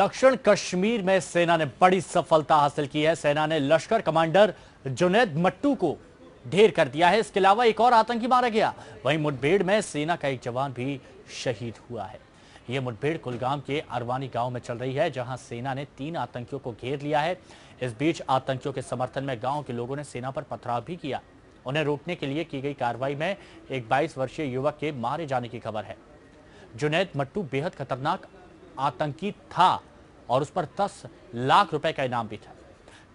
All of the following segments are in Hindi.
दक्षिण कश्मीर में सेना ने बड़ी सफलता हासिल की है सेना ने लश्कर कमांडर जुनेद मट्टू को ढेर कर दिया है इसके अलावा एक और आतंकी मारा गया वहीं मुठभेड़ में सेना का एक जवान भी शहीद हुआ है यह मुठभेड़ कुलगाम के अरवानी गांव में चल रही है जहां सेना ने तीन आतंकियों को घेर लिया है इस बीच आतंकियों के समर्थन में गांव के लोगों ने सेना पर पथराव भी किया उन्हें रोकने के लिए की गई कार्रवाई में एक 22 वर्षीय युवक के मारे जाने की खबर है जुनेद मट्टू बेहद खतरनाक आतंकी था और उस पर दस लाख रुपए का इनाम भी था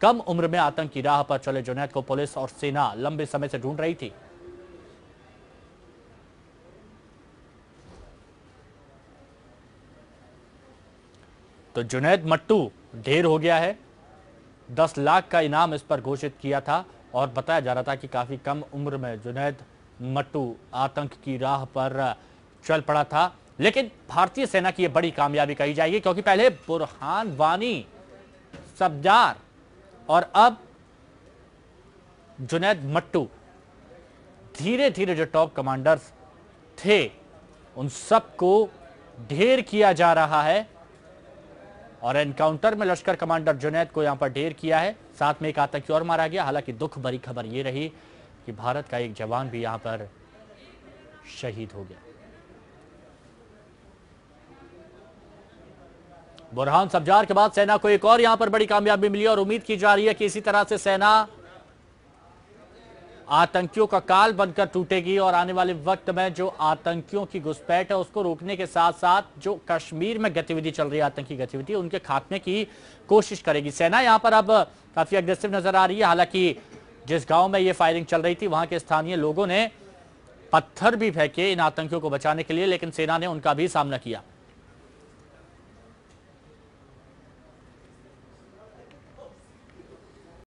कम उम्र में आतंकी राह पर चले जुनैद को पुलिस और सेना लंबे समय से ढूंढ रही थी तो जुनैद मट्टू ढेर हो गया है दस लाख का इनाम इस पर घोषित किया था और बताया जा रहा था कि काफ़ी कम उम्र में जुनैद मट्टू आतंक की राह पर चल पड़ा था लेकिन भारतीय सेना की यह बड़ी कामयाबी कही जाएगी क्योंकि पहले बुरहान वानी सबदार और अब जुनेद मट्टू धीरे धीरे जो टॉप कमांडर्स थे उन सबको ढेर किया जा रहा है और एनकाउंटर में लश्कर कमांडर जुनेद को यहां पर ढेर किया है साथ में एक आतंकी और मारा गया हालांकि दुख भरी खबर यह रही कि भारत का एक जवान भी यहां पर शहीद हो गया बुरहान सब्जार के बाद सेना को एक और यहां पर बड़ी कामयाबी मिली और उम्मीद की जा रही है कि इसी तरह से सेना आतंकियों का काल बनकर टूटेगी और आने वाले वक्त में जो आतंकियों की घुसपैठ है उसको रोकने के साथ साथ जो कश्मीर में गतिविधि चल रही है आतंकी गतिविधि उनके खात्मे की कोशिश करेगी सेना यहां पर अब काफी अग्रेसिव नजर आ रही है हालांकि जिस गांव में ये फायरिंग चल रही थी वहां के स्थानीय लोगों ने पत्थर भी फेंके इन आतंकियों को बचाने के लिए लेकिन सेना ने उनका भी सामना किया